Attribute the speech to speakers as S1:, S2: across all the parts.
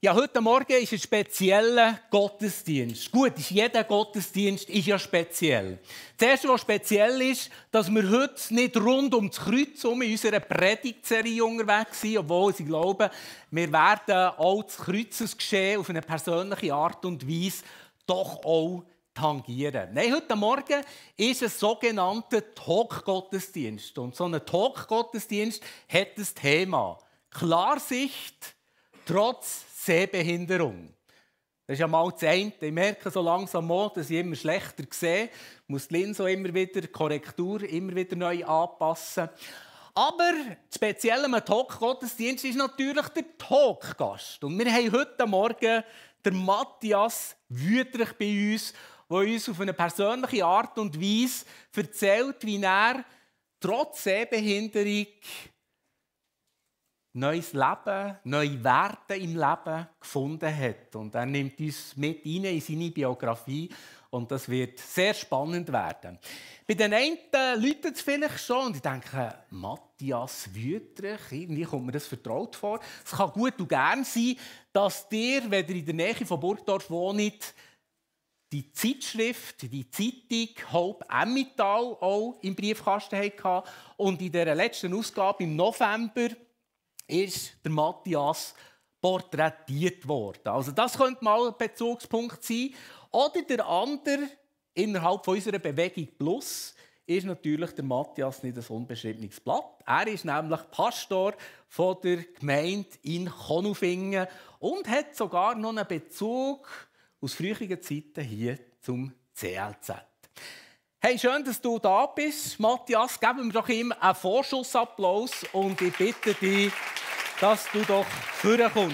S1: Ja, heute Morgen ist ein spezieller Gottesdienst. Gut, ist jeder Gottesdienst ist ja speziell. Das Erste, was speziell ist, dass wir heute nicht rund um das Kreuz um in unserer Predigtserie unterwegs sind, obwohl sie glauben, wir werden auch das Kreuzesgeschehen auf eine persönliche Art und Weise doch auch tangieren. Nein, heute Morgen ist ein sogenannter Talk-Gottesdienst. Und so ein Talk-Gottesdienst hat das Thema Klarsicht trotz Sehbehinderung. Das ist ja mal das eine. Ich merke so langsam auch, dass ich immer schlechter sehe. Ich muss die Linse immer wieder, die Korrektur immer wieder neu anpassen. Aber speziell am Talk-Gottesdienst ist natürlich der Talk-Gast. Und wir haben heute Morgen den Matthias Wüterich bei uns, der uns auf eine persönliche Art und Weise erzählt, wie er trotz Sehbehinderung neues Leben, neue Werte im Leben gefunden hat. Und er nimmt uns mit in seine Biografie und das wird sehr spannend werden. Bei den einen Leuten es vielleicht schon und ich denke, Matthias Wüterich, irgendwie kommt mir das vertraut vor. Es kann gut und gern sein, dass dir, wenn ihr in der Nähe von Burgdorf wohnt, die Zeitschrift, die Zeitung Halb Emmetal auch im Briefkasten hatte. Und in der letzten Ausgabe im November ist der Matthias porträtiert worden. Also das könnte mal ein Bezugspunkt sein. Oder der andere innerhalb unserer Bewegung Plus ist natürlich der Matthias nicht ein unbeschriebenes Blatt. Er ist nämlich Pastor von der Gemeinde in Konufingen und hat sogar noch einen Bezug aus früheren Zeiten hier zum CLZ. Hey, schön, dass du da bist. Matthias, geben wir doch ihm einen Vorschussapplaus und ich bitte dich, dass du doch vorkommst.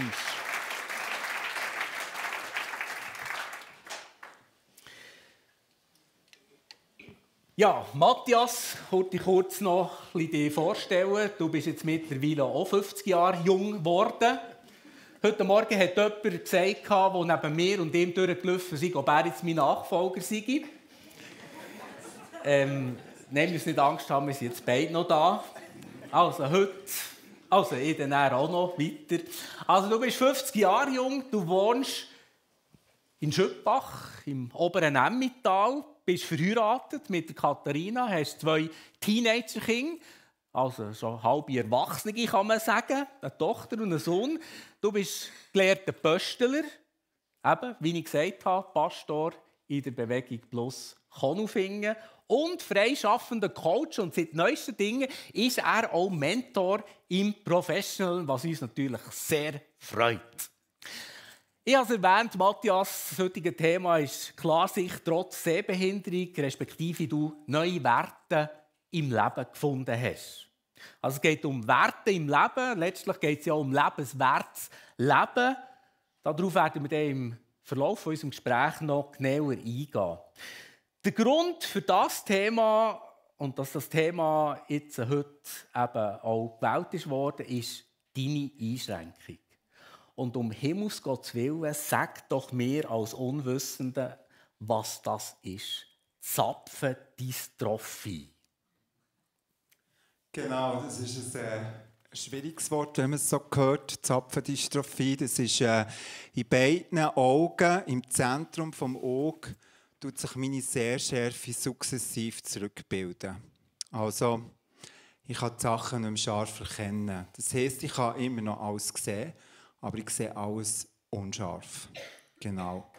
S1: Ja, Matthias, wollte ich kurz noch ein vorstellen. Du bist jetzt mittlerweile auch 50 Jahre jung geworden. Heute Morgen hat jemand gesagt, der neben mir und ihm durchgelaufen ist, ob er jetzt mein Nachfolger sei. Ähm, nein, wir uns nicht Angst haben, wir sind jetzt beide noch da. Also heute, also ich dann auch noch weiter. Also du bist 50 Jahre jung, du wohnst in Schöppach, im oberen Emmittal, bist verheiratet mit Katharina, hast zwei Teenager-Kinder, also so halbe Erwachsene kann man sagen, eine Tochter und einen Sohn. Du bist gelehrter Pöstler, eben, wie ich gesagt habe, Pastor in der Bewegung Plus Konufingen und freischaffender Coach und seit neuesten Dingen ist er auch Mentor im Professional, was uns natürlich sehr freut. Ich habe es erwähnt, Matthias, das heutige Thema ist klar sich trotz Sehbehinderung, respektive du neue Werte im Leben gefunden hast. Also es geht um Werte im Leben, letztlich geht es ja um lebenswertes Leben. Darauf werden wir dann im Verlauf unseres Gesprächs noch genauer eingehen. Der Grund für das Thema und dass das Thema jetzt heute eben auch gewählt ist worden, ist deine Einschränkung. Und um Himmels Gottes Willen, sag doch mir als Unwissende, was das ist. Zapfendystrophie.
S2: Genau, das ist ein äh, schwieriges Wort, wenn man es so hört. Zapfendystrophie, das ist äh, in beiden Augen, im Zentrum des Auge, tut sich meine Sehschärfe sukzessiv zurückbilden. Also, ich kann die Sachen nicht mehr scharf erkennen. Das heisst, ich kann immer noch alles sehen, aber ich sehe alles unscharf. Genau.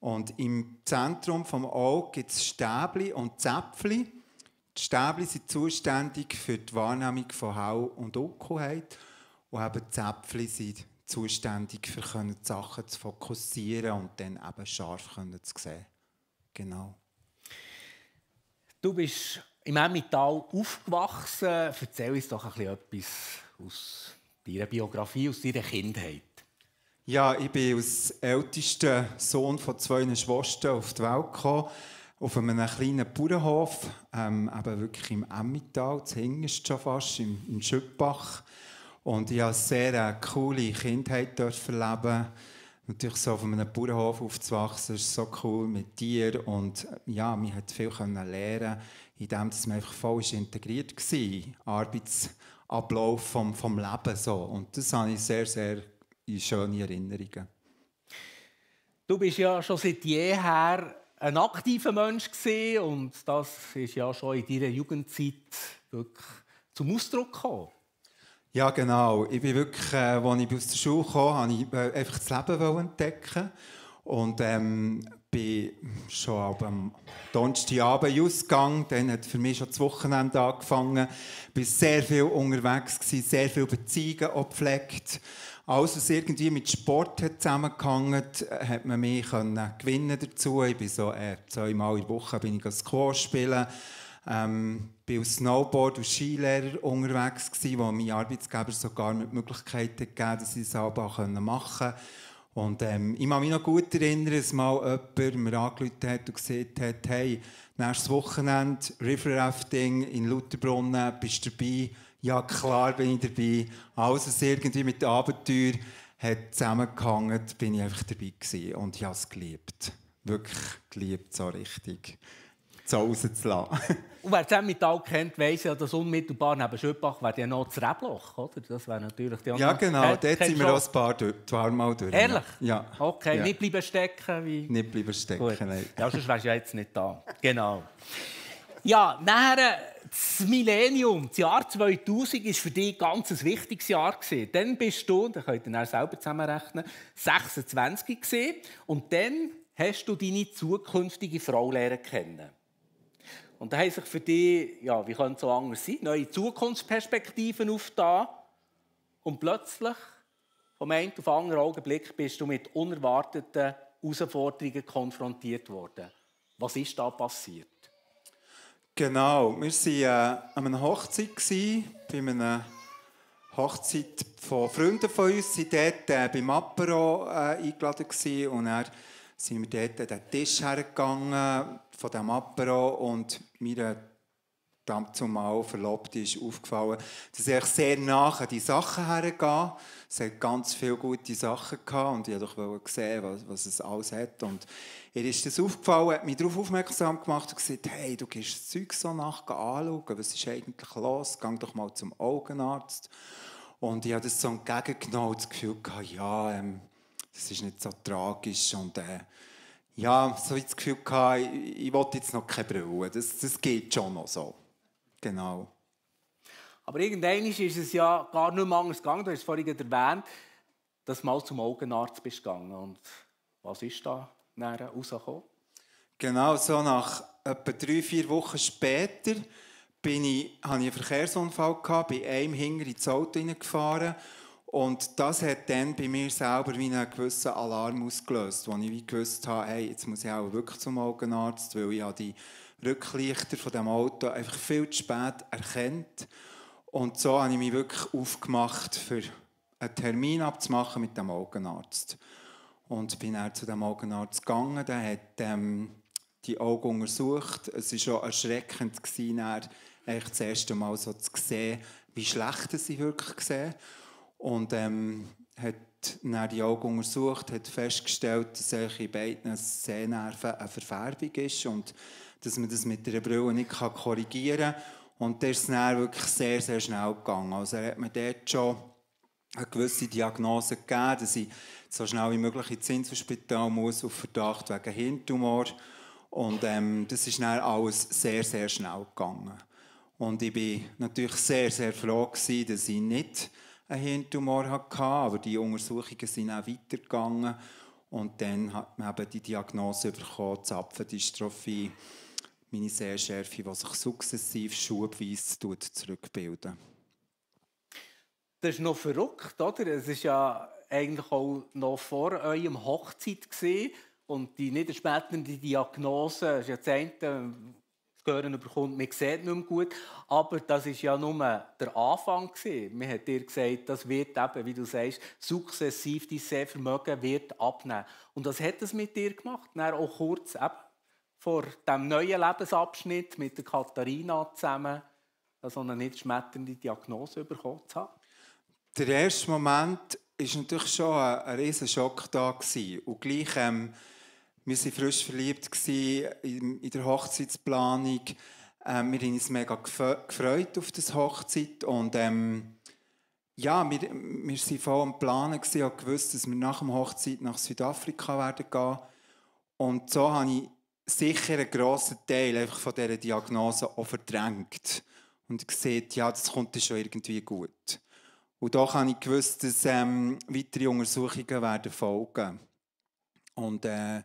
S2: Und im Zentrum des Auge gibt es Stäbli und Zäpfli. Die Stäbli sind zuständig für die Wahrnehmung von Hau und Dunkelheit und eben die Zäpfli sind zuständig für die Sachen zu fokussieren und dann eben scharf zu sehen.
S1: Genau. Du bist im Emmental aufgewachsen. Erzähl uns doch etwas aus deiner Biografie, aus deiner Kindheit.
S2: Ja, ich bin als ältester Sohn von zwei Schwestern auf die Welt gekommen, auf einem kleinen Bauernhof, ähm, eben wirklich im Emmental, zuhinterst schon fast, im, im Schüppbach. Und ich habe sehr eine sehr coole Kindheit dort erleben natürlich so auf einem Bauernhof aufzuwachsen, ist so cool mit Tieren und ja, man hat viel können lernen, indem man einfach voll integriert war, Arbeitsablauf vom, vom Leben so und das habe ich sehr, sehr schöne Erinnerungen.
S1: Du bist ja schon seit jeher ein aktiver Mensch und das ist ja schon in deiner Jugendzeit wirklich zum Ausdruck gekommen.
S2: Ja, genau. Ich bin wirklich, äh, als ich aus der Schule kam, wollte ich äh, einfach das Leben entdecken. Und ähm, bin schon ab am Donnerstagabend ausgegangen. Dann hat für mich schon das Wochenende angefangen. Ich war sehr viel unterwegs, gewesen, sehr viel Beziehungen auch gepflegt. Alles, was irgendwie mit Sport zusammengehangen hat man mich dazu gewinnen dazu. Ich bin so, äh, zweimal in der Woche bin ich Squash spielen. Ähm, bin als Snowboard- und Skilehrer unterwegs, gewesen, wo mein Arbeitsgeber sogar mit Möglichkeiten gegeben hat, dass ich es auch machen konnte. Und ähm, ich kann mich noch gut erinnern, dass mal jemand mir angerufen hat und gesagt hat, hey, nächstes Wochenende River Rafting in Lutherbrunnen, bist du dabei? Ja, klar bin ich dabei. Alles, was irgendwie mit dem Abenteuer hat zusammengehangen, bin ich einfach dabei gewesen. Und ich habe es geliebt. Wirklich geliebt, so richtig zu Hause zu lassen.
S1: Und wer das Zemmental kennt, weiss ja, dass unmittelbar neben Schöppach wäre ja noch das Rebloch, oder? Das wäre natürlich die andere. Ja, genau. Äh, Dort sind wir auch ein paar, durch, Mal durch. Ehrlich? Ja. Okay, ja. nicht bleiben stecken. Wie... Nicht bleiben stecken, Gut. nein. Ja, sonst wärst du ja jetzt nicht da. Genau. Ja, nachher das Millennium, das Jahr 2000, war für dich ganz ein ganz wichtiges Jahr. Dann bist du, da könnt ihr selber zusammenrechnen, 26 gewesen. und dann hast du deine zukünftige Frau lernen kennen. Und da haben sich für dich, ja, wie könnte es so anders sein, neue Zukunftsperspektiven aufgetan. Und plötzlich, vom einen auf den anderen Augenblick, bist du mit unerwarteten Herausforderungen konfrontiert worden. Was ist da passiert?
S2: Genau, wir waren äh, an einer Hochzeit, bei einer Hochzeit von Freunden von uns. Sie waren dort äh, beim Apero äh, eingeladen und er sind wir dort an den Tisch hergegangen von diesem Apero und mir zumal verlobt ist, aufgefallen, dass ich sehr nach die Sachen hergehe. Es hat ganz viele gute Sachen gehabt und ich wollte sehen, was, was es alles hat. Und ihr ist das aufgefallen, hat mich darauf aufmerksam gemacht und gesagt, hey, du gehst das Zeug so nach, anschauen, was ist eigentlich los, geh doch mal zum Augenarzt. Und ich habe das so entgegengenommen, das Gefühl gehabt, ja, ähm, das ist nicht so tragisch und äh, ja, so ich das Gefühl gehabt, ich, ich wollte jetzt noch keine Brille, das, das geht schon noch so. Genau.
S1: Aber irgendwann ist es ja gar nicht mehr anders gegangen, du hast es vorhin erwähnt, dass du mal zum Augenarzt bist gegangen und was ist da nachher rausgekommen?
S2: Genau, so nach etwa drei, vier Wochen später bin ich, hatte ich einen Verkehrsunfall, gehabt, bin einem hinger ins Auto hineingefahren gefahren und das hat dann bei mir selber wie einen gewissen Alarm ausgelöst, wo ich wie gewusst habe, hey, jetzt muss ich auch wirklich zum Augenarzt, weil ich die Rücklichter von dem Auto einfach viel zu spät erkennt. Und so habe ich mich wirklich aufgemacht, für einen Termin abzumachen mit dem Augenarzt. Und bin dann zu dem Augenarzt gegangen, der hat ähm, die Augen untersucht. Es war schon erschreckend, gewesen, dann, das erste Mal so zu sehen, wie schlecht sie wirklich sehen. Und ähm, hat dann die Augen untersucht, hat festgestellt, dass in beiden Sehnerven eine Verfärbung ist und dass man das mit der Brille nicht korrigieren kann. Und das ist dann wirklich sehr, sehr schnell gegangen. Also er hat mir dort schon eine gewisse Diagnose gegeben, dass ich so schnell wie möglich ins Inselspital muss, auf Verdacht wegen Hirntumor. Und ähm, das ist dann alles sehr, sehr schnell gegangen. Und ich war natürlich sehr, sehr froh gewesen, dass ich nicht einen Hirntumor hatte, aber die Untersuchungen sind auch weitergegangen. Und dann hat man eben die Diagnose bekommen, Zapfendystrophie, meine Sehschärfe, die sich sukzessiv schubweise zurückbilden.
S1: Das ist noch verrückt, oder? Es war ja eigentlich auch noch vor eurem Hochzeit gewesen. und die niederschmetternde Diagnose ist ja das eine, Gehören bekommt, man sieht nicht mehr gut. Aber das war ja nur der Anfang. Man hat dir gesagt, das wird eben, wie du sagst, sukzessiv dein Sehvermögen wird abnehmen. Und was hat das mit dir gemacht. Dann auch kurz eben vor dem neuen Lebensabschnitt mit der Katharina zusammen so eine nicht schmetternde Diagnose bekommen zu haben.
S2: Der erste Moment war natürlich schon ein, ein riesen Schock Und gleich... Ähm wir waren frisch verliebt in der Hochzeitsplanung. Ähm, wir haben uns mega gefreut auf das Hochzeit und ähm, ja, wir, wir waren voll am Planen und haben gewusst, dass wir nach der Hochzeit nach Südafrika werden gehen. Und so habe ich sicher einen grossen Teil einfach von dieser Diagnose auch verdrängt und gesehen, ja, das kommt schon irgendwie gut. Und da habe ich gewusst, dass ähm, weitere Untersuchungen werden folgen. Und äh,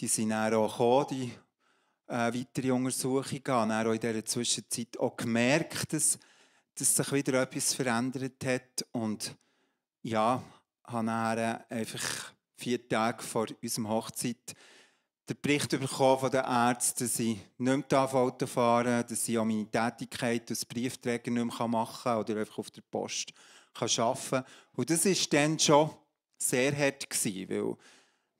S2: die sind dann auch gekommen, die äh, weitere Untersuchungen, haben dann auch in dieser Zwischenzeit auch gemerkt, dass, dass sich wieder etwas verändert hat. Und ja, habe dann äh, einfach vier Tage vor unserer Hochzeit den Bericht bekommen von den Ärzten, dass ich nicht mehr Auto fahren darf, dass ich auch meine Tätigkeit als Briefträger nicht mehr machen kann oder einfach auf der Post arbeiten kann. Und das war dann schon sehr hart, gewesen, weil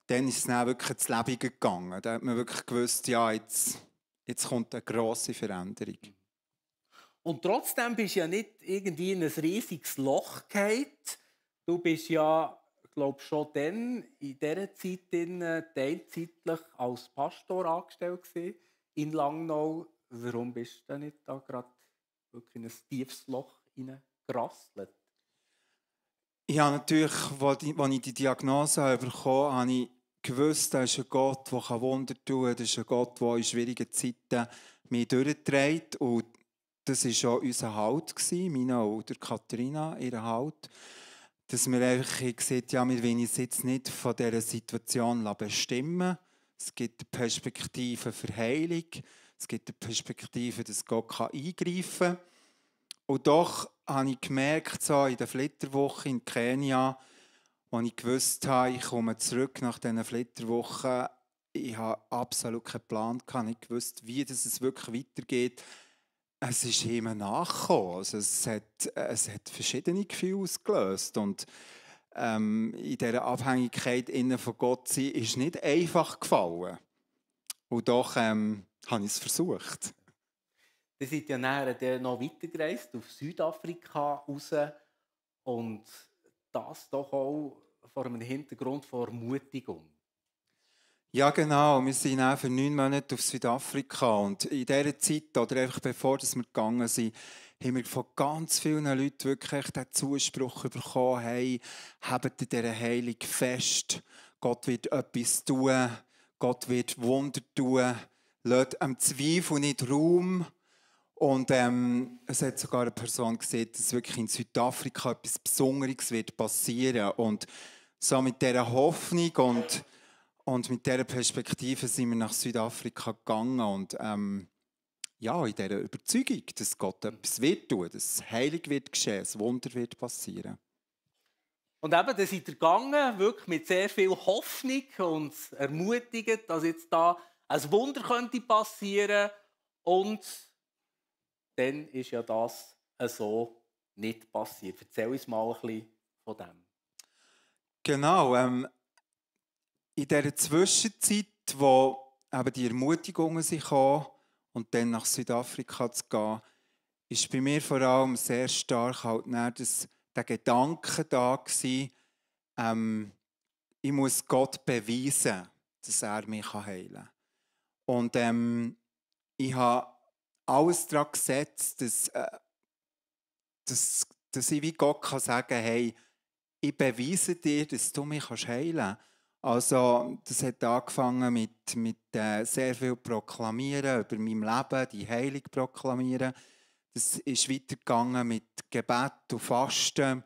S2: dann ist es dann wirklich ins Leben gegangen. Da hat man wirklich gewusst, ja, jetzt, jetzt kommt eine grosse Veränderung.
S1: Und trotzdem bist du ja nicht irgendwie in ein riesiges Loch gefallen. Du bist ja, glaube schon dann in dieser Zeit in, teilzeitlich als Pastor angestellt in Langnau. Warum bist du denn nicht da gerade wirklich in ein tiefes Loch gerasselt?
S2: Ja, natürlich, als ich die Diagnose bekommen habe, gewusst, da ist ein Gott, der Wunder tun kann, das ist ein Gott, der in schwierigen Zeiten mich durchträgt. Und das war auch unser Halt, meine oder Katharina, ihr Halt. Dass wir einfach gesagt ja, wir wollen uns jetzt nicht von dieser Situation bestimmen Es gibt eine Perspektive für Heilung. Es gibt eine Perspektive, dass Gott eingreifen kann. Und doch habe ich gemerkt, so in der Flitterwoche in Kenia, als ich gewusst habe, ich komme zurück nach diesen Flitterwochen, ich habe absolut keinen Plan, gehabt. ich gewusst, wie es wirklich weitergeht. Es ist immer nachgekommen. Also es, hat, es hat verschiedene Gefühle ausgelöst. Und ähm, in dieser Abhängigkeit innen von Gott zu sein, ist nicht einfach gefallen. Und doch ähm, habe ich es versucht.
S1: Ihr seid ja näher noch weitergereist, auf Südafrika raus. Und das doch auch vor einem Hintergrund von Ermutigung.
S2: Ja, genau. Wir sind auch für neun Monate auf Südafrika. Und in dieser Zeit, oder einfach bevor wir gegangen sind, haben wir von ganz vielen Leuten wirklich den Zuspruch bekommen, hey, habt ihr dieser Heilung fest. Gott wird etwas tun. Gott wird Wunder tun. Lasst am Zweifel nicht Raum. Und ähm, es hat sogar eine Person gesehen, dass wirklich in Südafrika etwas Besonderes wird passieren. Und so mit dieser Hoffnung und, und mit dieser Perspektive sind wir nach Südafrika gegangen. Und ähm, ja, in dieser Überzeugung, dass Gott etwas wird tun, dass Heilig wird geschehen, dass Wunder wird passieren.
S1: Und eben, dann seid ihr gegangen, wirklich mit sehr viel Hoffnung und ermutigt, dass jetzt da ein Wunder könnte passieren und dann ist ja das so nicht passiert. Erzähl uns mal ein bisschen von dem.
S2: Genau. Ähm, in der Zwischenzeit, wo eben die Ermutigungen sich kamen und dann nach Südafrika zu gehen, ist bei mir vor allem sehr stark halt das, der Gedanke da gewesen, ähm, ich muss Gott beweisen, dass er mich heilen kann. Und ähm, ich habe alles daran gesetzt, dass, äh, dass, dass ich wie Gott kann sagen kann, hey, ich beweise dir, dass du mich kannst heilen kannst. Also, das hat angefangen mit, mit äh, sehr viel Proklamieren über mein Leben, die Heilung proklamieren. Das ist weitergegangen mit Gebet und Fasten.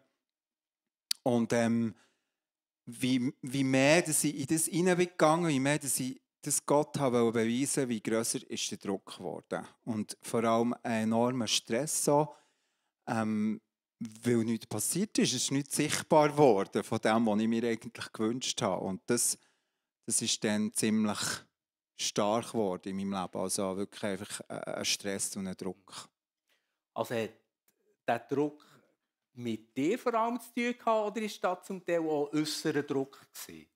S2: Und ähm, wie, wie mehr dass ich in das hineingegangen wie mehr dass ich dass Gott wollte beweisen, wie grösser ist der Druck geworden. Und vor allem ein enormer Stress so, ähm, weil nichts passiert ist. Es ist nicht sichtbar geworden von dem, was ich mir eigentlich gewünscht habe. Und das, das ist dann ziemlich stark geworden in meinem Leben. Also wirklich einfach ein Stress und ein Druck. Also hat
S1: der Druck mit dir vor allem zu tun gehabt, oder ist das zum Teil auch äußerer Druck gewesen?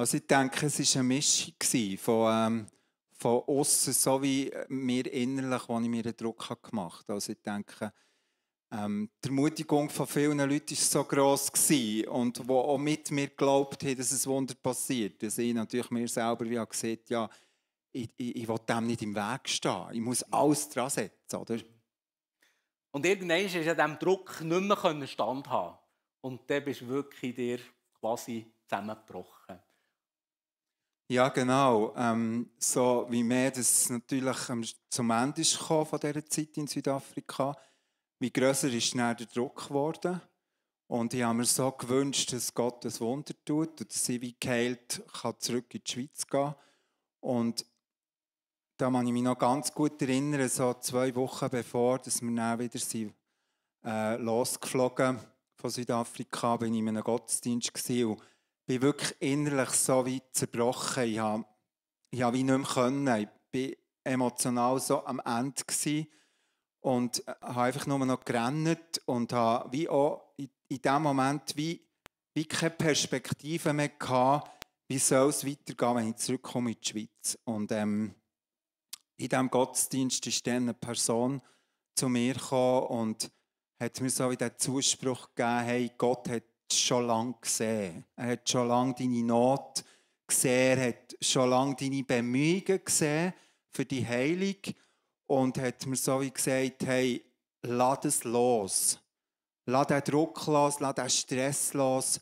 S2: Also ich denke, es war eine Mischung von, ähm, von außen so wie mir innerlich, wo ich mir einen Druck gemacht habe. Also ich denke, ähm, die Ermutigung von vielen Leuten war so gross und die auch mit mir geglaubt haben, dass es Wunder passiert. Dass ich natürlich mir selber wie auch gesehen ja,
S1: ich, ich, ich will dem nicht im Weg stehen. Ich muss alles
S2: dran setzen, oder?
S1: Und irgendwann ist ja diesem Druck nicht mehr standhaben. Und dann bist du wirklich dir quasi zusammengebrochen.
S2: Ja, genau. Ähm, so wie mehr das natürlich ähm, zum Ende ist gekommen von dieser Zeit in Südafrika, wie grösser ist dann der Druck geworden. Und ich habe mir so gewünscht, dass Gott das Wunder tut und dass ich wie geheilt kann zurück in die Schweiz gehen Und da kann ich mich noch ganz gut erinnern, so zwei Wochen bevor, dass wir dann wieder sind, äh, losgeflogen von Südafrika, bin ich in einem Gottesdienst gewesen, bin wirklich innerlich so wie zerbrochen. Ich habe, ich habe wie nicht mehr können. Ich war emotional so am Ende gewesen und äh, habe einfach nur noch gerannt und habe wie auch in, in dem Moment wie, wie keine Perspektive mehr gehabt, wie soll es weitergehen, wenn ich zurückkomme in die Schweiz. Und ähm, in diesem Gottesdienst ist dann eine Person zu mir gekommen und hat mir so wie den Zuspruch gegeben, hey, Gott hat schon lange gesehen. Er hat schon lange deine Not gesehen, er hat schon lange deine Bemühungen gesehen für die Heilung und hat mir so wie gesagt, hey, lass es los. Lass den Druck los, lass den Stress los.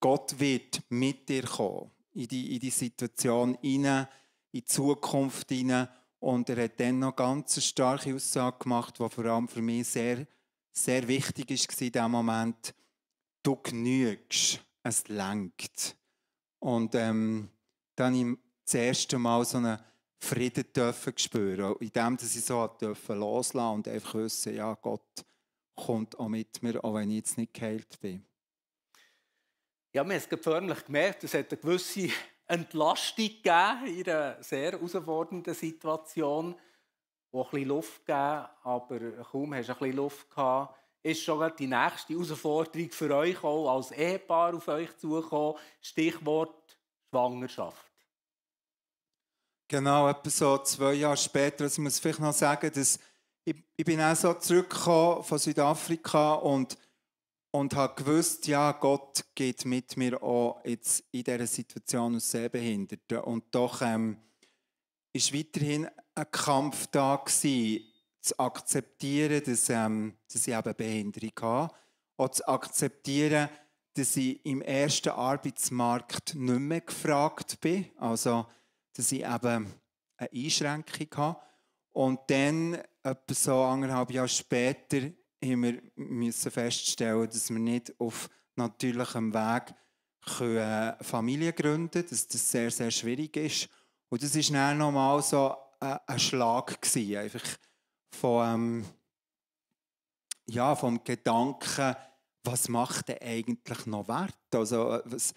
S2: Gott wird mit dir kommen, in die, in die Situation hinein, in die Zukunft hinein. Und er hat dann noch ganz eine starke Aussage gemacht, die vor allem für mich sehr, sehr wichtig war in diesem Moment du genügst, es lenkt. Und ähm, dann im das erste Mal so einen Frieden dürfen spüren, in dem, dass ich so dürfen loslassen und einfach wissen, ja, Gott kommt auch mit mir, auch wenn ich jetzt nicht geheilt bin.
S1: Ja, wir haben es förmlich gemerkt, es hat eine gewisse Entlastung gegeben in einer sehr herausfordernden Situation, wo ein bisschen Luft gegeben, aber kaum hast du ein bisschen Luft gehabt, ist schon die nächste Herausforderung für euch auch als Ehepaar auf euch zukommen. Stichwort Schwangerschaft. Genau,
S2: etwa so zwei Jahre später. Also ich muss vielleicht noch sagen, dass ich, ich bin auch so zurückgekommen von Südafrika und und habe gewusst, ja, Gott geht mit mir auch jetzt in dieser Situation aus Sehbehinderten. Und doch ähm, ist weiterhin ein Kampf da gewesen, zu akzeptieren, dass, ähm, dass ich eben eine Behinderung habe. Auch zu akzeptieren, dass ich im ersten Arbeitsmarkt nicht mehr gefragt bin. Also, dass ich eben eine Einschränkung habe. Und dann, etwa so anderthalb Jahre später, haben wir feststellen, dass wir nicht auf natürlichem Weg können Familie gründen können, dass das sehr, sehr schwierig ist. Und das war dann nochmal so äh, ein Schlag. Gewesen. Einfach, vom, ja, vom Gedanken, was macht denn eigentlich noch Wert? Also, äh, was,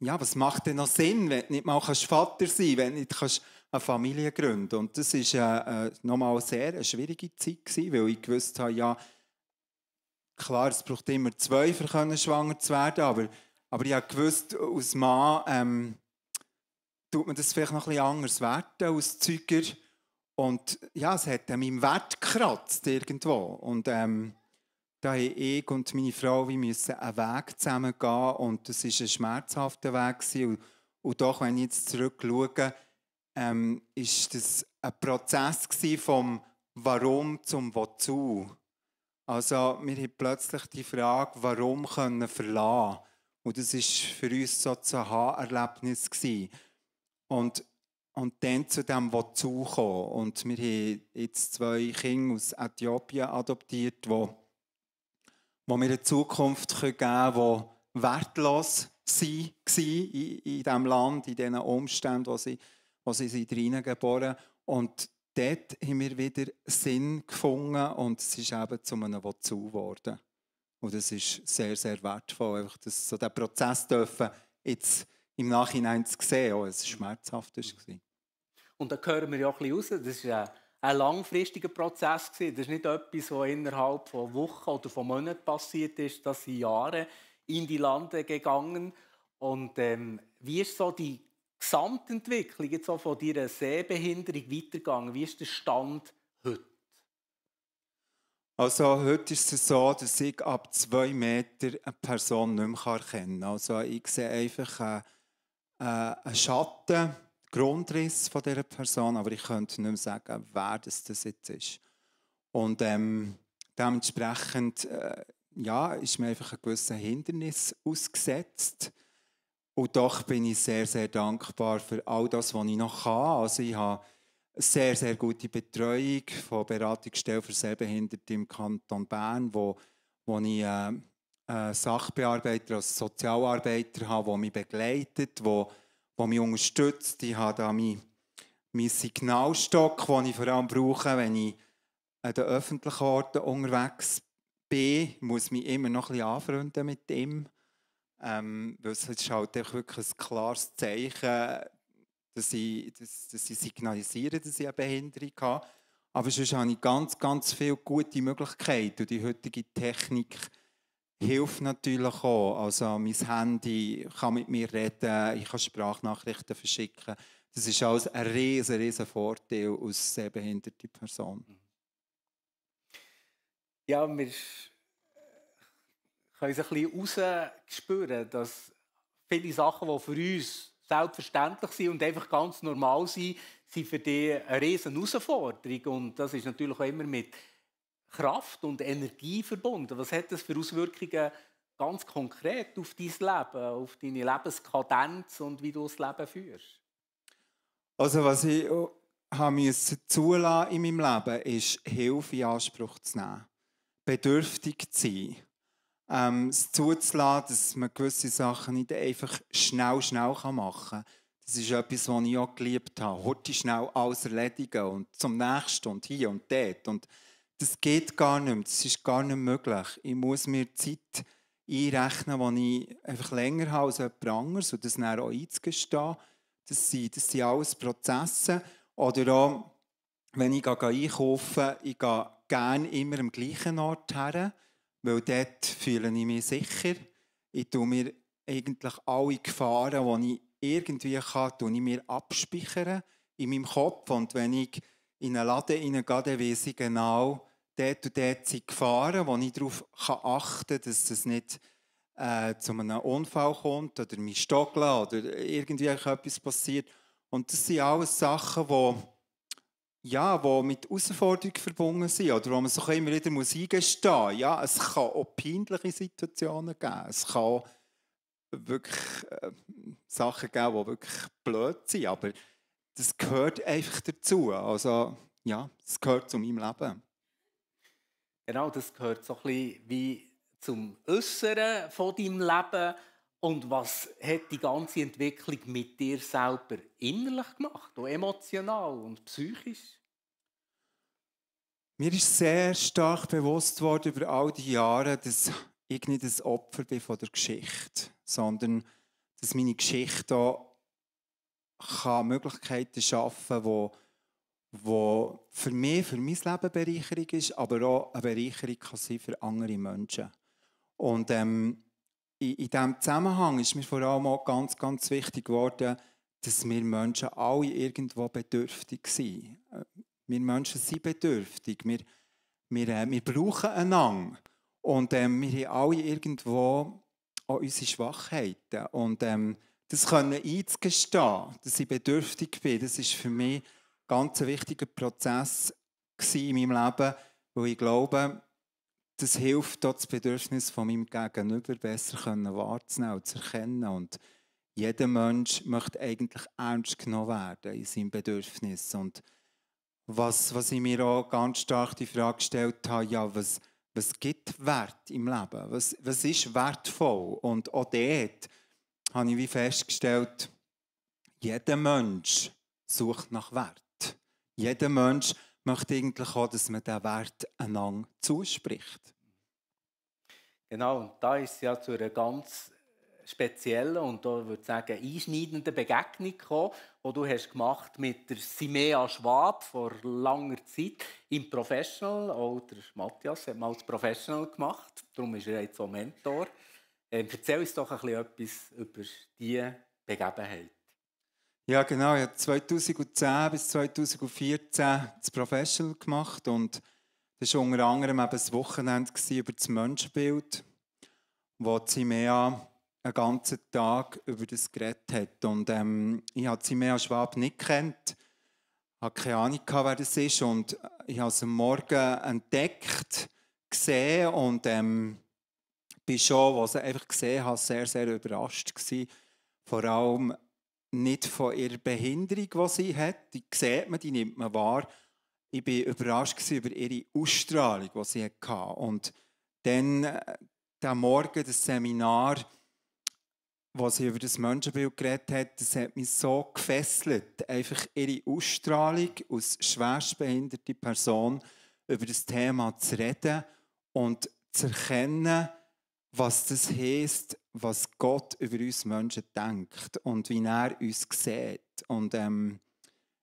S2: ja, was macht denn noch Sinn, wenn du nicht mal kannst Vater sein wenn du nicht eine Familie gründen Und das war äh, äh nochmal sehr eine schwierige Zeit, gewesen, weil ich gewusst habe, ja, klar, es braucht immer zwei, um schwanger zu werden, aber, aber ich habe gewusst, als Mann ähm, tut man das vielleicht noch ein bisschen anders werden als Zeuger. Und ja, es hat an meinem Wert gekratzt irgendwo. Und ähm, da musste ich und meine Frau wir müssen einen Weg zusammen gehen und das war ein schmerzhafter Weg. Und, und doch, wenn ich jetzt zurückschaue, ähm, ist das ein Prozess vom Warum zum Wozu. Also wir haben plötzlich die Frage, warum können verlassen. Und das war für uns so ein Haarerlebnis. Und und dann zu dem zukommen. Und wir haben jetzt zwei Kinder aus Äthiopien adoptiert, die, die mir eine Zukunft geben können, die wertlos war in, in diesem Land, in diesen Umständen, wo sie, wo sie sind hineingeboren Und dort haben wir wieder Sinn gefunden und es ist eben zu einem Wozu geworden. Und das ist sehr, sehr wertvoll, einfach das, so den Prozess dürfen jetzt im Nachhinein zu sehen, oh, es war schmerzhaft.
S1: Und da hören wir ja auch ein bisschen raus, das war ein langfristiger Prozess. Das ist nicht etwas, was innerhalb von Wochen oder von Monaten passiert ist. Das sind Jahre in die Lande gegangen. Und ähm, wie ist so die Gesamtentwicklung jetzt auch von deiner Sehbehinderung weitergegangen? Wie ist der Stand heute?
S2: Also heute ist es so, dass ich ab zwei Meter eine Person nicht mehr erkennen kann. Also ich sehe einfach einen, äh, äh, einen Schatten Grundriss von dieser Person, aber ich könnte nicht mehr sagen, wer das, jetzt ist. Und ähm, dementsprechend äh, ja, ist mir einfach ein gewisses Hindernis ausgesetzt. Und doch bin ich sehr, sehr dankbar für all das, was ich noch kann. Also ich habe sehr, sehr gute Betreuung von Beratungsstellen für Sehbehinderte im Kanton Bern, wo, wo ich äh, äh Sachbearbeiter als Sozialarbeiter habe, die mich begleitet, die der mich unterstützt. Ich habe da meinen mein Signalstock, den ich vor allem brauche, wenn ich an den öffentlichen Orten unterwegs bin. Ich muss mich immer noch ein bisschen anfreunden mit ihm. Ähm, weil es ist halt wirklich ein klares Zeichen, dass ich, dass, dass ich signalisiere, dass ich eine Behinderung habe. Aber sonst habe ich ganz, ganz viele gute Möglichkeiten. durch die heutige Technik Mhm. hilft natürlich auch. Also mein Handy kann mit mir reden, ich kann Sprachnachrichten verschicken. Das ist alles ein riesen, riesen Vorteil als sehbehinderte Person. Mhm.
S1: Ja, wir können es ein bisschen rausspüren, dass viele Sachen, die für uns selbstverständlich sind und einfach ganz normal sind, sind für die eine riesen Herausforderung. Und das ist natürlich auch immer mit Kraft und Energie verbunden. Was hat das für Auswirkungen ganz konkret auf dein Leben, auf deine Lebenskadenz und wie du das Leben führst?
S2: Also was ich äh, habe zulassen in meinem Leben, ist Hilfe in Anspruch zu nehmen, bedürftig zu sein, ähm, es zuzulassen, dass man gewisse Sachen nicht einfach schnell, schnell machen kann. Das ist etwas, was ich auch geliebt habe. Heute schnell alles erledigen und zum Nächsten und hier und dort. Und das geht gar nicht mehr, das ist gar nicht möglich. Ich muss mir Zeit einrechnen, die ich einfach länger habe als jemand anderes und das dann auch einzugestehen. Das sind, das sind alles Prozesse. Oder auch, wenn ich einkaufe, ich gehe gerne immer am gleichen Ort her, weil dort fühle ich mich sicher. Ich tue mir eigentlich alle Gefahren, die ich irgendwie kann, ich mir abspeichern in meinem Kopf. Und wenn ich in einen Laden hineingehe, dann weiss ich genau, dort und dort sind Gefahren, wo ich darauf achten kann, dass es nicht äh, zu einem Unfall kommt oder mich stockeln oder irgendwie etwas passiert. Und das sind alles Sachen, wo ja, wo mit Herausforderungen verbunden sind oder wo man sich immer wieder muss eingestehen muss. Ja, es kann auch peinliche Situationen geben. Es kann wirklich äh, Sachen geben, die wirklich blöd sind. Aber das gehört einfach dazu. Also ja, es gehört zu meinem Leben.
S1: Genau, das gehört so ein wie zum Äußeren von deinem Leben. Und was hat die ganze Entwicklung mit dir selber innerlich gemacht, auch emotional und psychisch?
S2: Mir ist sehr stark bewusst worden über all die Jahre, dass ich nicht das Opfer bin von der Geschichte, sondern dass meine Geschichte auch Möglichkeiten schaffen kann, die für mich, für mein Leben eine Bereicherung ist, aber auch eine Bereicherung kann sein für andere Menschen. Und ähm, in, in diesem Zusammenhang ist mir vor allem auch ganz, ganz wichtig geworden, dass wir Menschen alle irgendwo bedürftig sind. Äh, wir Menschen sind bedürftig. Wir, wir, äh, wir brauchen einander. Und ähm, wir haben alle irgendwo auch unsere Schwachheiten. Und ähm, das können einzugestehen, dass ich bedürftig bin, das ist für mich ganz wichtiger Prozess in meinem Leben, weil ich glaube, das hilft das Bedürfnis von meinem Gegenüber besser wahrzunehmen und zu erkennen. Und jeder Mensch möchte eigentlich ernst genommen werden in seinem Bedürfnis. Und was, was ich mir auch ganz stark die Frage gestellt habe, ja, was, was gibt Wert im Leben? Was, was ist wertvoll? Und auch dort habe ich wie festgestellt, jeder Mensch sucht nach Wert. Jeder Mensch möchte eigentlich auch, dass man diesen Wert einander zuspricht.
S1: Genau, und da ist ja zu einer ganz speziellen und da würde ich sagen einschneidenden Begegnung gekommen, die du hast gemacht mit der Simea Schwab vor langer Zeit im Professional. Auch der Matthias hat mal das Professional gemacht, darum ist er jetzt auch Mentor. Ähm, erzähl uns doch ein bisschen etwas über diese Begebenheit.
S2: Ja, genau. Ich habe 2010 bis 2014 das Professional gemacht und das war unter anderem eben das Wochenende über das Menschenbild, wo Zimea einen ganzen Tag über das geredet hat. Und ähm, ich habe Zimea Schwab nicht kennt, habe keine Ahnung, wer das ist. Und äh, ich habe es am Morgen entdeckt, gesehen und ähm, bin schon, was ich einfach gesehen habe, sehr, sehr überrascht gewesen. Vor allem nicht von ihrer Behinderung, die sie hat. Die sieht man, die nimmt man wahr. Ich war überrascht über ihre Ausstrahlung, die sie hatte. Und dann, am äh, Morgen, das Seminar, wo sie über das Menschenbild geredet hat, das hat mich so gefesselt. Einfach ihre Ausstrahlung als schwerstbehinderte Person über das Thema zu reden und zu erkennen, was das heißt, was Gott über uns Menschen denkt und wie er uns sieht. Und ähm,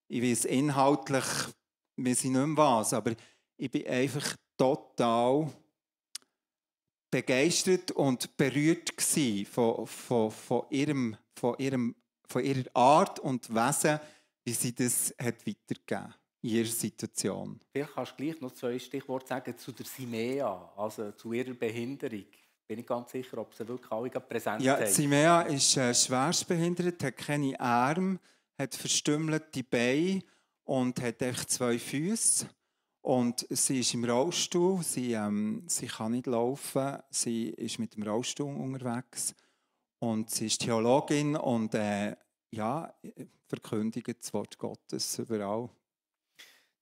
S2: ich weiß inhaltlich, wir sind nicht mehr was, aber ich bin einfach total begeistert und berührt von, von, von, ihrem, von, ihrem, von ihrer Art und Wesen, wie sie das hat weitergegeben hat. Ihre Situation.
S1: Vielleicht kannst du gleich noch zwei Stichworte sagen zu der Simea, also zu ihrer Behinderung bin ich ganz sicher, ob sie wirklich alle präsent ja, haben.
S2: Simea ist äh, schwerstbehindert, hat keine Arme, hat verstümmelte Beine und hat echt zwei Füße. Und sie ist im Rollstuhl, sie, ähm, sie kann nicht laufen, sie ist mit dem Rollstuhl unterwegs. Und sie ist Theologin und äh, ja, verkündigt das Wort Gottes überall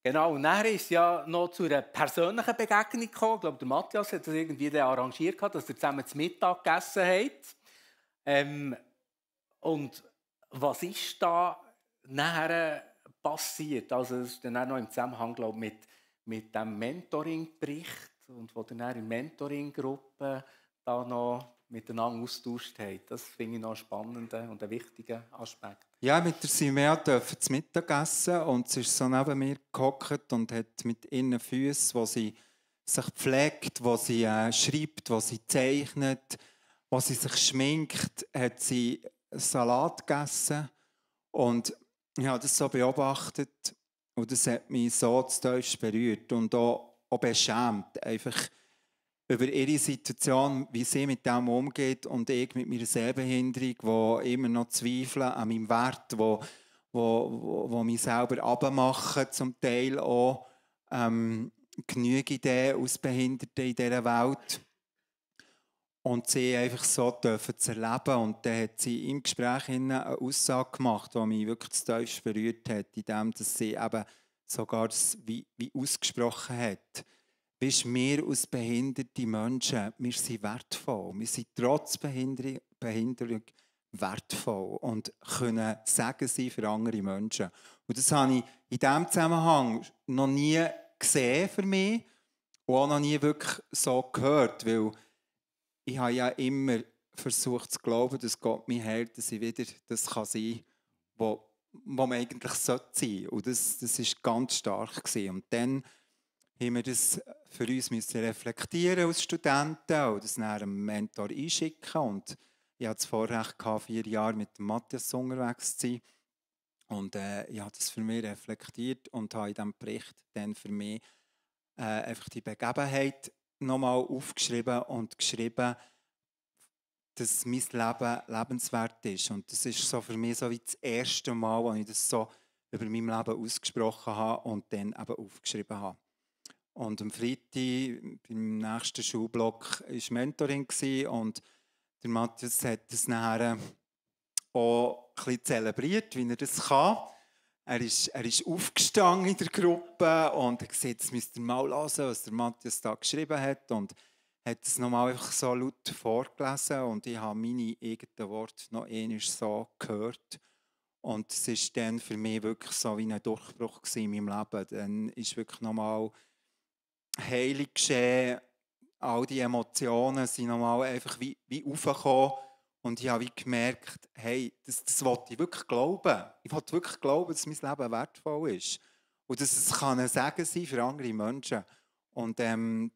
S1: Genau, und dann ist ja noch zu einer persönlichen Begegnung gekommen. Ich glaube, der Matthias hat das irgendwie arrangiert, dass er zusammen zu Mittag gegessen hat. Ähm, und was ist da nachher passiert? Also, das ist dann auch noch im Zusammenhang glaube ich, mit, mit dem Mentoring-Bericht und wo ihr dann in Mentoring-Gruppen da noch miteinander austauscht hat. Das finde ich noch einen spannenden und einen wichtigen Aspekt.
S2: Ja, mit der Simea dürfen sie Mittag essen und sie ist so neben mir gehockt und hat mit ihren Füßen, wo sie sich pflegt, wo sie äh, schreibt, wo sie zeichnet, wo sie sich schminkt, hat sie Salat gegessen und ich habe das so beobachtet und das hat mich so zu berührt und auch, auch beschämt, einfach über ihre Situation, wie sie mit dem umgeht und ich mit meiner Sehbehinderung, wo immer noch zweifle an meinem Wert, wo, wo, wo, wo mich selber abmachen, zum Teil auch ähm, genüge Ideen aus Behinderten in dieser Welt. Und sie einfach so dürfen zu erleben. Und dann hat sie im Gespräch eine Aussage gemacht, die mich wirklich zutiefst berührt hat, in dem, dass sie eben sogar das wie, wie ausgesprochen hat bist mir aus behinderte Menschen, wir sind wertvoll. Wir sind trotz Behinderung, Behinderung wertvoll und können Segen sein für andere Menschen. Und das habe ich in diesem Zusammenhang noch nie gesehen für mich und auch noch nie wirklich so gehört, weil ich habe ja immer versucht zu glauben, dass Gott mich hält, dass ich wieder das kann sein kann, was man eigentlich sein sollte. Und das, war ganz stark. Gewesen. Und dann haben wir das für uns müssen reflektieren als Studenten und das nach einem Mentor einschicken. Und ich hatte das Vorrecht, vier Jahre mit Matthias unterwegs zu sein. Und äh, ich habe das für mich reflektiert und habe in diesem Bericht dann für mich äh, einfach die Begebenheit nochmal aufgeschrieben und geschrieben, dass mein Leben lebenswert ist. Und das ist so für mich so wie das erste Mal, als ich das so über mein Leben ausgesprochen habe und dann eben aufgeschrieben habe. Und am Freitag, beim nächsten Schulblock, war Mentoring und der Matthias hat das nachher auch ein bisschen zelebriert, wie er das kann. Er ist, er ist aufgestanden in der Gruppe und hat gesagt, jetzt müsst ihr mal hören, was der Matthias da geschrieben hat. Und hat es nochmal einfach so laut vorgelesen und ich habe meine eigenen Worte noch ähnlich so gehört. Und es war dann für mich wirklich so wie ein Durchbruch in meinem Leben. Dann ist wirklich nochmal Heilung geschehen, all die Emotionen sind nochmal einfach wie, wie aufgekommen. Und ich habe gemerkt, hey, das, das wollte ich wirklich glauben. Ich wollte wirklich glauben, dass mein Leben wertvoll ist. Und dass es ein Segen sein für andere Menschen. Und ähm,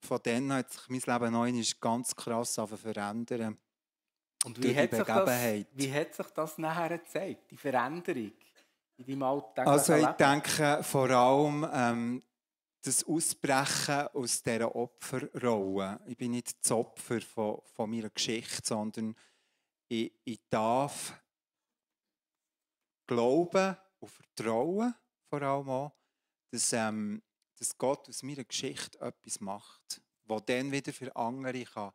S2: von dann hat sich mein Leben neu ganz krass verändern. Und wie hat, sich das,
S1: wie hat sich das nachher gezeigt, die Veränderung in deinem Alltag? Also ich
S2: denke vor allem, ähm, das Ausbrechen aus dieser Opferrolle. Ich bin nicht das Opfer von, von meiner Geschichte, sondern ich, ich darf glauben und vertrauen, vor allem auch, dass, ähm, dass Gott aus meiner Geschichte etwas macht, was dann wieder für andere kann,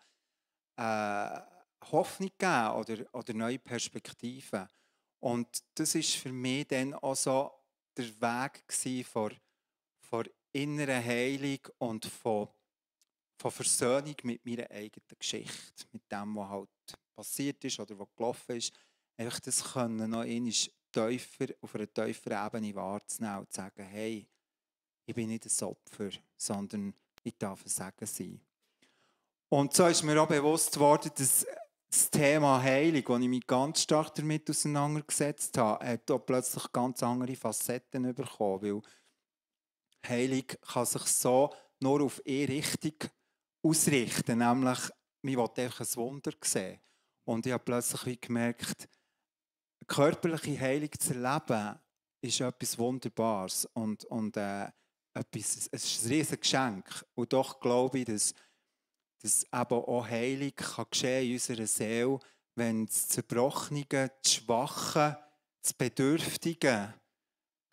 S2: äh, Hoffnung geben oder, oder neue Perspektiven. Und das ist für mich dann auch so der Weg von, von innerer Heilung und von, von Versöhnung mit meiner eigenen Geschichte, mit dem, was halt passiert ist oder was gelaufen ist, einfach das können noch einmal tiefer, auf einer tieferen Ebene wahrzunehmen und zu sagen, hey, ich bin nicht ein Opfer, sondern ich darf ein Segen sein. Und so ist mir auch bewusst geworden, dass das Thema Heilung, das ich mich ganz stark damit auseinandergesetzt habe, hat auch plötzlich ganz andere Facetten bekommen, weil Heilig kann sich so nur auf eine Richtung ausrichten, nämlich, man will einfach ein Wunder sehen. Und ich habe plötzlich gemerkt, körperliche Heilung zu erleben, ist etwas Wunderbares und, und äh, etwas, es ist ein riesiges Geschenk. Und doch glaube ich, dass, dass eben auch Heilung kann geschehen in unserer Seele, wenn das Zerbrochene, das Schwache, das Bedürftige,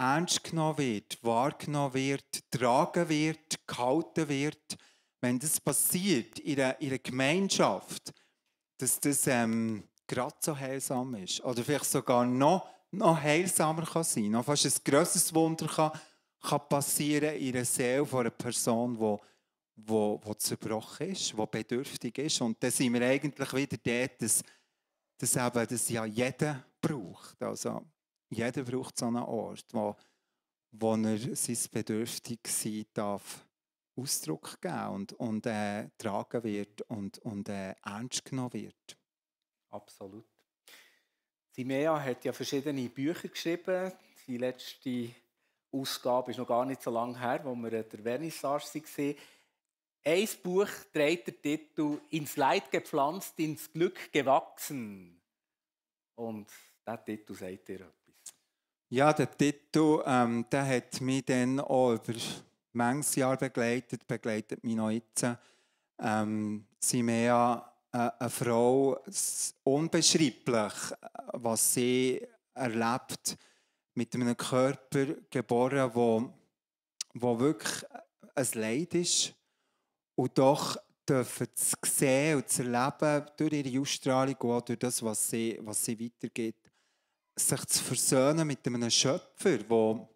S2: ernst genommen wird, wahrgenommen wird, getragen wird, gehalten wird, wenn das passiert in einer, in einer Gemeinschaft, dass das ähm, gerade so heilsam ist. Oder vielleicht sogar noch, noch heilsamer kann sein. Noch fast ein grosses Wunder kann, kann passieren in der Seele von einer Person, die wo, wo zerbrochen ist, die bedürftig ist. Und dann sind wir eigentlich wieder dort, dass, dass eben das ja jeder braucht. Also jeder braucht so einen Ort, wo, wo er sein Bedürftigsein darf Ausdruck geben und, und äh, tragen wird und, und äh, ernst genommen wird.
S1: Absolut. Simea hat ja verschiedene Bücher geschrieben. Die letzte Ausgabe ist noch gar nicht so lange her, wo wir der Vernissage waren. Ein Buch trägt den Titel «Ins Leid gepflanzt, ins Glück gewachsen». Und dieser Titel sagt ihr
S2: ja, der Titel, ähm, der hat mich dann auch über manches Jahr begleitet, begleitet mich noch jetzt. Ähm, Simea, äh, eine Frau, unbeschreiblich, äh, was sie erlebt, mit einem Körper geboren, wo, wo wirklich äh, ein Leid ist. Und doch dürfen zu sehen und zu erleben durch ihre Ausstrahlung und auch durch das, was sie, was sie weitergeht sich zu versöhnen mit einem Schöpfer, der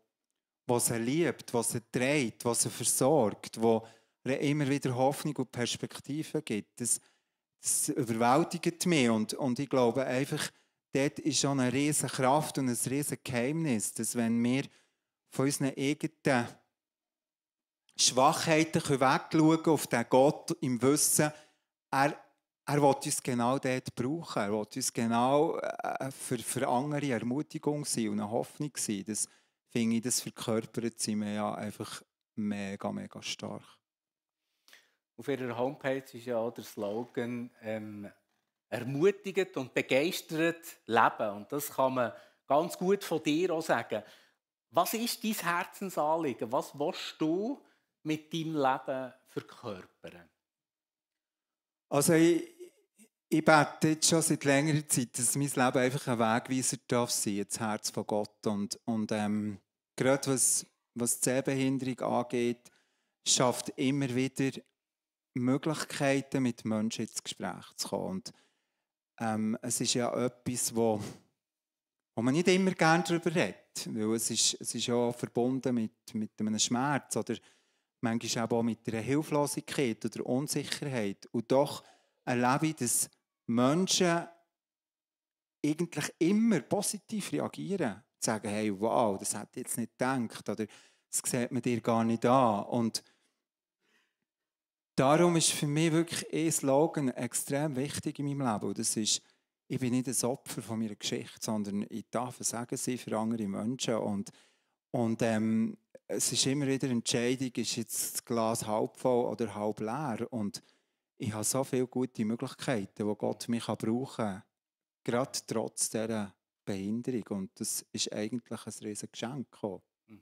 S2: was er liebt, was er trägt, was er versorgt, wo er immer wieder Hoffnung und Perspektive gibt. Das, das überwältigt mich und, und ich glaube einfach, dort ist schon eine riesige Kraft und ein riesiges Geheimnis, dass wenn wir von unseren eigenen Schwachheiten wegschauen auf den Gott im Wissen, er er will uns genau dort brauchen. Er will uns genau äh, für, für andere Ermutigung sein und eine Hoffnung sein. Das finde ich, das verkörpert sie mir ja einfach mega, mega stark.
S1: Auf ihrer Homepage ist ja auch der Slogan ähm, «Ermutigend und begeistert leben». Und das kann man ganz gut von dir auch sagen. Was ist dein Herzensanliegen? Was willst du mit deinem Leben verkörpern?
S2: Also ich, ich bete jetzt schon seit längerer Zeit, dass mein Leben einfach ein Wegweiser darf sein, das Herz von Gott. Und, und ähm, gerade was, was die Sehbehinderung angeht, schafft immer wieder Möglichkeiten, mit Menschen ins Gespräch zu kommen. Und, ähm, es ist ja etwas, wo, wo man nicht immer gerne darüber redet, weil es ist, es ist ja verbunden mit, mit einem Schmerz oder manchmal auch mit einer Hilflosigkeit oder Unsicherheit. Und doch erlebe ich, dass Menschen eigentlich immer positiv reagieren. Sagen, hey, wow, das hat jetzt nicht gedacht. Oder das sieht man dir gar nicht an. Und darum ist für mich wirklich ein Slogan extrem wichtig in meinem Leben. Und das ist, ich bin nicht das Opfer von meiner Geschichte, sondern ich darf ein Segen für andere Menschen. Und und ähm, es ist immer wieder eine Entscheidung, ist jetzt das Glas halb voll oder halb leer. Und ich habe so viele gute Möglichkeiten, die Gott mich brauchen kann. Gerade trotz dieser Behinderung. Und das ist eigentlich ein riesiges Geschenk.
S1: Mhm.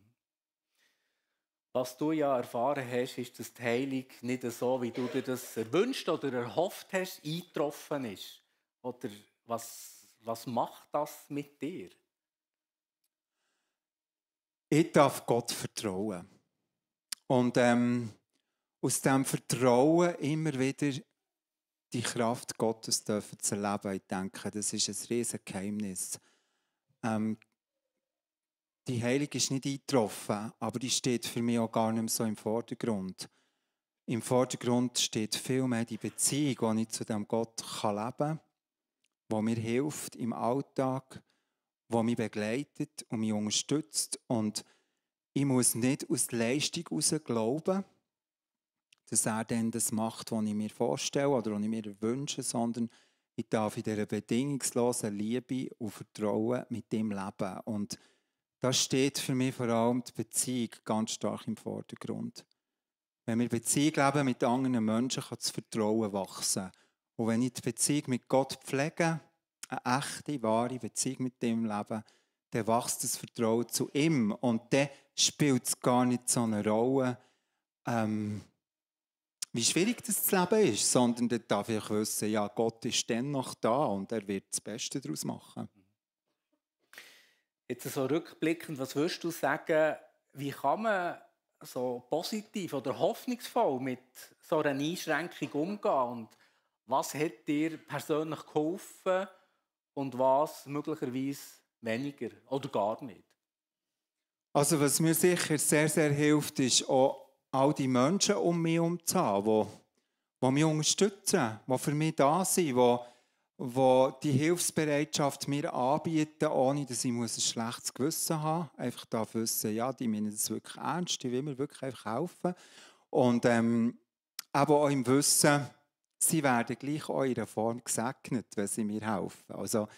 S1: Was du ja erfahren hast, ist, dass die Heilung nicht so, wie du dir das erwünscht oder erhofft hast, eingetroffen ist. Oder was, was macht das mit dir?
S2: ich darf Gott vertrauen. Und ähm, aus dem Vertrauen immer wieder die Kraft Gottes dürfen zu erleben. Ich denke, das ist ein riesiges Geheimnis. Ähm, die Heilung ist nicht eingetroffen, aber die steht für mich auch gar nicht mehr so im Vordergrund. Im Vordergrund steht vielmehr die Beziehung, die ich zu dem Gott leben kann, die mir hilft im Alltag, der mich begleitet und mich unterstützt. Und ich muss nicht aus der Leistung heraus glauben, dass er dann das macht, was ich mir vorstelle oder was ich mir wünsche, sondern ich darf in dieser bedingungslosen Liebe und Vertrauen mit dem leben. Und das steht für mich vor allem die Beziehung ganz stark im Vordergrund. Wenn wir Beziehung leben mit anderen Menschen, kann das Vertrauen wachsen. Und wenn ich die Beziehung mit Gott pflege, eine echte, wahre Beziehung mit dem leben, dann wächst das Vertrauen zu ihm. Und dann spielt es gar nicht so eine Rolle, ähm, wie schwierig das Leben ist, sondern dann darf ich wissen, ja, Gott ist dennoch da und er wird das Beste daraus machen.
S1: Jetzt so rückblickend, was würdest du sagen, wie kann man so positiv oder hoffnungsvoll mit so einer Einschränkung umgehen und was hat dir persönlich geholfen, und was möglicherweise weniger oder gar nicht.
S2: Also was mir sicher sehr, sehr hilft, ist auch all die Menschen um mich herum zu haben, die, die mich unterstützen, die für mich da sind, die, die die Hilfsbereitschaft mir anbieten, ohne dass ich ein schlechtes Gewissen habe. Einfach da wissen, ja, die meinen das wirklich ernst, die will mir wirklich einfach helfen. Und ähm, aber auch im Wissen, sie werden gleich auch in einer Form gesegnet, wenn sie mir helfen. Also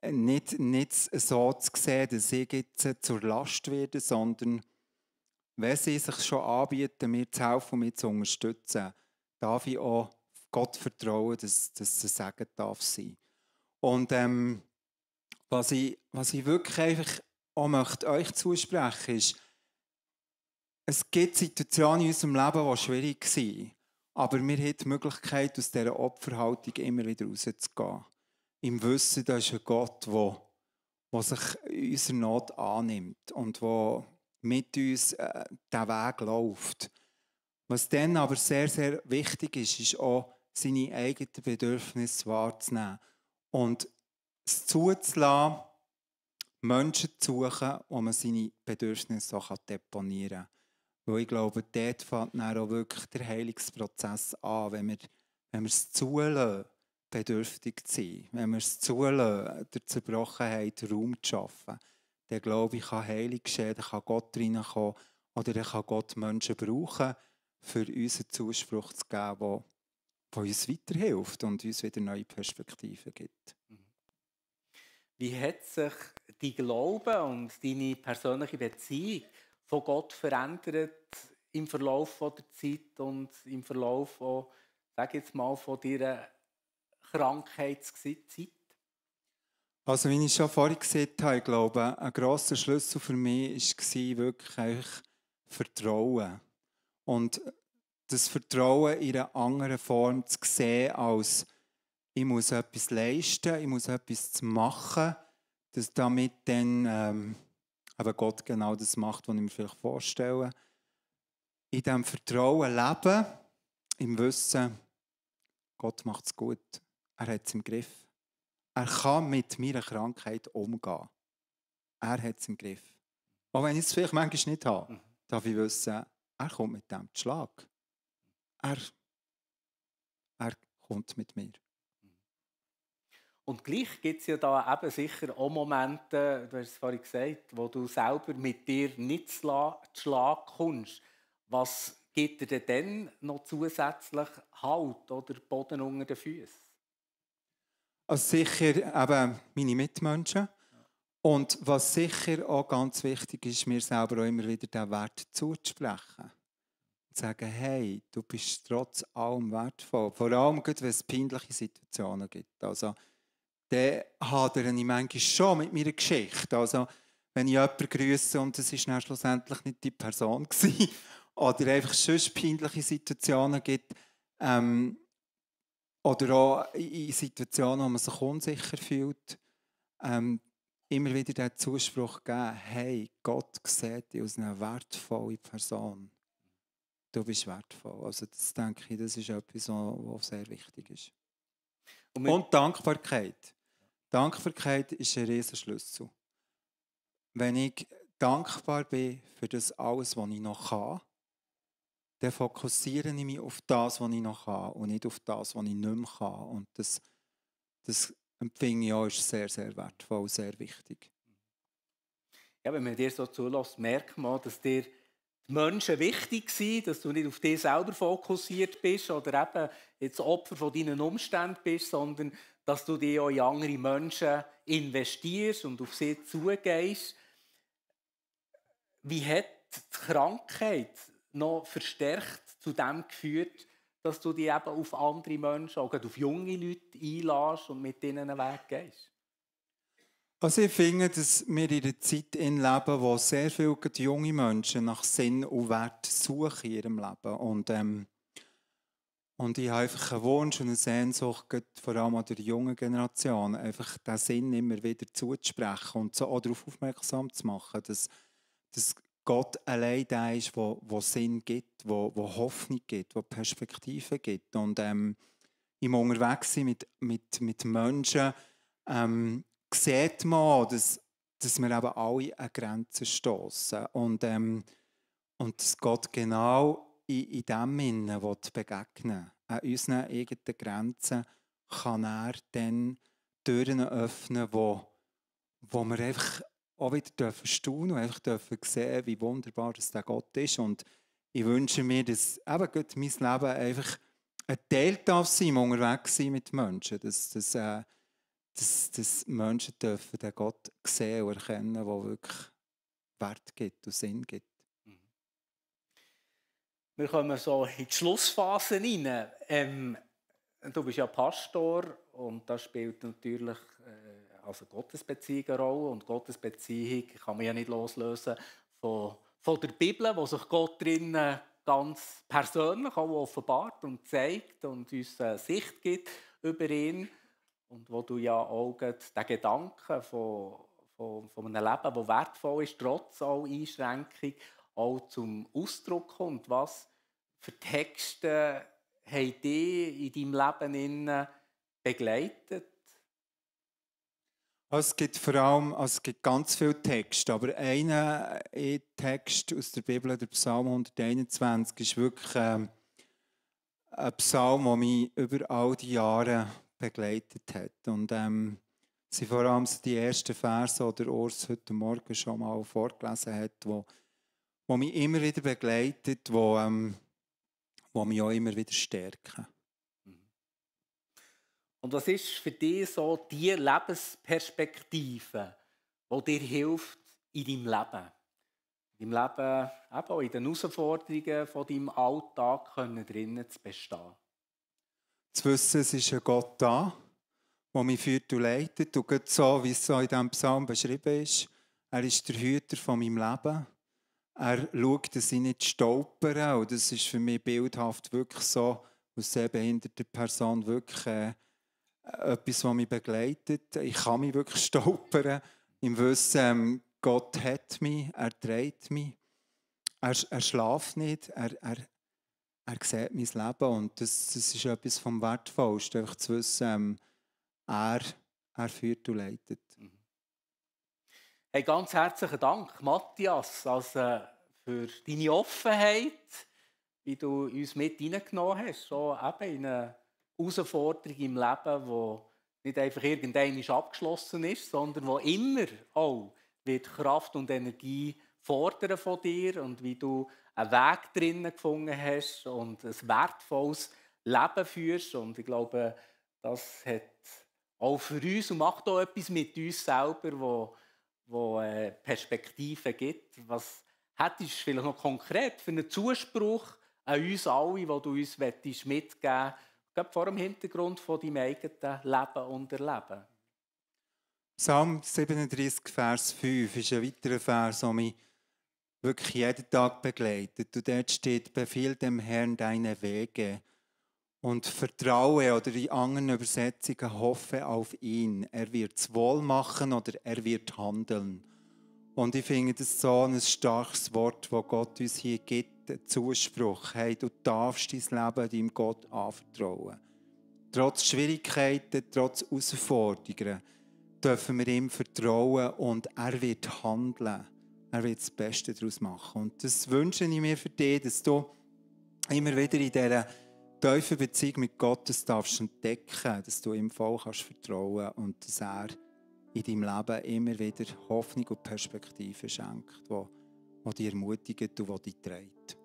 S2: äh, nicht, nicht so zu sehen, dass sie jetzt äh, zur Last werden, sondern wenn sie sich schon anbieten, mir zu helfen und mich zu unterstützen, darf ich auch Gott vertrauen, dass, dass es Segen darf sein. Und ähm, was, ich, was ich wirklich einfach auch möchte euch zusprechen ist, es gibt Situationen in unserem Leben, die schwierig waren. Aber wir haben die Möglichkeit, aus dieser Opferhaltung immer wieder rauszugehen. Im Wissen, da ist ein Gott, der, der sich unserer Not annimmt und der mit uns äh, diesen Weg läuft. Was dann aber sehr, sehr wichtig ist, ist auch, seine eigenen Bedürfnisse wahrzunehmen und es zuzulassen, Menschen zu suchen, wo man seine Bedürfnisse so deponieren kann. Weil ich glaube, dort fängt dann auch wirklich der Heilungsprozess an, wenn wir, wenn wir es zulassen, bedürftig zu sein, wenn wir es zulassen, der Zerbrochenheit Raum zu schaffen, dann glaube ich, kann Heilung geschehen, dann kann Gott reinkommen oder dann kann Gott Menschen brauchen, für uns einen Zuspruch zu geben, der, uns weiterhilft und uns wieder neue Perspektiven gibt. Mhm.
S1: Wie hat sich dein Glaube und deine persönliche Beziehung von Gott verändert im Verlauf der Zeit und im Verlauf von, sag jetzt mal, von deiner Krankheitszeit?
S2: Also, wie ich schon vorhin gesagt habe, ich glaube, ein grosser Schlüssel für mich war wirklich Vertrauen. Und das Vertrauen in einer anderen Form zu sehen, als ich muss etwas leisten, ich muss etwas machen, dass damit dann ähm, aber Gott genau das macht, was ich mir vielleicht vorstelle. In diesem Vertrauen leben, im Wissen, Gott macht es gut. Er hat es im Griff. Er kann mit meiner Krankheit umgehen. Er hat es im Griff. Auch wenn ich es vielleicht manchmal nicht habe, mhm. darf ich wissen, er kommt mit dem Schlag. Er, er kommt mit mir.
S1: Und gleich gibt es ja da eben sicher auch Momente, du hast es vorhin gesagt, wo du selber mit dir nicht zu Schlag kommst. Was gibt dir denn noch zusätzlich Halt oder Boden unter den Füßen?
S2: Also sicher eben meine Mitmenschen. Und was sicher auch ganz wichtig ist, mir selber auch immer wieder den Wert zuzusprechen. Und zu sagen, hey, du bist trotz allem wertvoll. Vor allem, wenn es peinliche Situationen gibt. Also, dann hadere ich manchmal schon mit meiner Geschichte. Also, wenn ich jemanden grüße und es war schlussendlich nicht die Person gewesen, oder einfach sonst peinliche Situationen gibt, ähm, oder auch in Situationen, wo man sich unsicher fühlt, ähm, immer wieder den Zuspruch geben, hey, Gott sieht dich als eine wertvolle Person. Du bist wertvoll. Also das denke ich, das ist etwas, was sehr wichtig ist. Und, und Dankbarkeit. Dankbarkeit ist ein Riesenschlüssel. Wenn ich dankbar bin für das alles, was ich noch habe, dann fokussiere ich mich auf das, was ich noch habe und nicht auf das, was ich nicht mehr habe. Und das, das empfinde ich auch ist sehr, sehr wertvoll, sehr wichtig.
S1: Ja, wenn man dir so zulässt, merkt man, dass dir die Menschen wichtig sind, dass du nicht auf dich selber fokussiert bist oder eben jetzt Opfer von deinen Umständen bist, sondern dass du dich auch in andere Menschen investierst und auf sie zugehst. Wie hat die Krankheit noch verstärkt zu dem geführt, dass du dich eben auf andere Menschen, auch auf junge Leute einlässt und mit ihnen einen Weg gehst?
S2: Also ich finde, dass wir in einer Zeit leben, wo sehr viele junge Menschen nach Sinn und Wert suchen in ihrem Leben. Und ähm, und ich habe einfach einen Wunsch und eine Sehnsucht, vor allem an der jungen Generation, einfach den Sinn immer wieder zuzusprechen und so auch darauf aufmerksam zu machen, dass, dass Gott allein da ist, wo, wo Sinn gibt, wo, wo Hoffnung gibt, wo Perspektive gibt. Und ähm, im Unterwegs mit, mit, mit Menschen ähm, sieht man, dass, dass wir eben alle an Grenzen stoßen und, ähm, und dass Gott genau in, in dem Innen begegnen will, an unseren eigenen Grenzen, kann er dann Türen öffnen, wo, wo wir einfach auch wieder dürfen staunen und einfach dürfen sehen, wie wunderbar das der Gott ist. Und ich wünsche mir, dass eben Gott mein Leben einfach ein Teil darf sein, unterwegs sein mit Menschen, dass, dass, äh, dass, dass Menschen dürfen den Gott sehen und erkennen, der wirklich Wert gibt und Sinn gibt
S1: wir kommen so in die Schlussphase rein. Ähm, du bist ja Pastor und das spielt natürlich äh, also Gottesbeziehung eine Rolle. Und Gottesbeziehung kann man ja nicht loslösen von, von der Bibel, wo sich Gott drin ganz persönlich auch offenbart und zeigt und uns eine äh, Sicht gibt über ihn. Und wo du ja auch den Gedanken von, von, von einem Leben, das wertvoll ist, trotz all Einschränkungen, auch zum Ausdruck kommt. Was für Texte haben die in deinem Leben begleitet?
S2: Also es gibt vor allem also es gibt ganz viele Texte, aber einer äh, Text aus der Bibel, der Psalm 121, ist wirklich ähm, ein Psalm, der mich über all die Jahre begleitet hat. Und ähm, es sind vor allem die ersten Verse, die Urs heute Morgen schon mal vorgelesen hat, die die mich immer wieder begleitet, die, ähm, die mich auch immer wieder stärken. Mhm.
S1: Und was ist für dich so die Lebensperspektive, die dir hilft in deinem Leben? In deinem Leben, eben auch in den Herausforderungen von deinem Alltag können drinnen zu bestehen.
S2: Zu wissen, es ist ein Gott da, der mich führt und leitet. Und so, wie es so in diesem Psalm beschrieben ist, er ist der Hüter von meinem Leben er schaut, dass sie nicht stolpern. Und das ist für mich bildhaft wirklich so, aus sehbehinderter Person wirklich äh, etwas, was mich begleitet. Ich kann mich wirklich stolpern. Im Wissen, ähm, Gott hat mich, er trägt mich. Er, er schlaft nicht, er, er, er sieht mein Leben. Und das, das ist etwas vom Wertvollsten, einfach zu wissen, ähm, er, er führt und leitet.
S1: Hey, ganz herzlichen Dank, Matthias, also für deine Offenheit, wie du uns mit hineingenommen hast, so eben in eine Herausforderung im Leben, wo nicht einfach irgendeinisch abgeschlossen ist, sondern wo immer auch wird Kraft und Energie fordern von dir und wie du einen Weg drinnen gefunden hast und ein wertvolles Leben führst. Und ich glaube, das hat auch für uns und macht auch etwas mit uns selber, wo wo äh, Perspektiven gibt. Was hättest du vielleicht noch konkret für einen Zuspruch an uns alle, den du uns mitgeben möchtest, vor dem Hintergrund von deinem eigenen Leben und Erleben?
S2: Psalm 37, Vers 5 ist ein weiterer Vers, der mich wirklich jeden Tag begleitet. Und dort steht, befiehl dem Herrn deine Wege und vertraue oder in anderen Übersetzungen hoffe auf ihn. Er wird es wohl machen oder er wird handeln. Und ich finde das so ein starkes Wort, wo Gott uns hier gibt, einen Zuspruch. Hey, du darfst dein Leben deinem Gott anvertrauen. Trotz Schwierigkeiten, trotz Herausforderungen dürfen wir ihm vertrauen und er wird handeln. Er wird das Beste daraus machen. Und das wünsche ich mir für dich, dass du immer wieder in dieser tiefen Beziehung mit Gott das darfst entdecken, dass du ihm voll kannst vertrauen und dass er in deinem Leben immer wieder Hoffnung und Perspektive schenkt, die dich ermutigt und die dich trägt.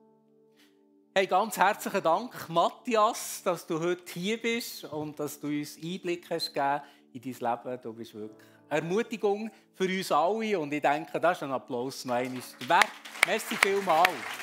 S1: Hey, ganz herzlichen Dank, Matthias, dass du heute hier bist und dass du uns Einblick hast gegeben in dein Leben. Du bist wirklich Ermutigung für uns alle und ich denke, das ist ein Applaus noch einmal wert. Merci vielmals.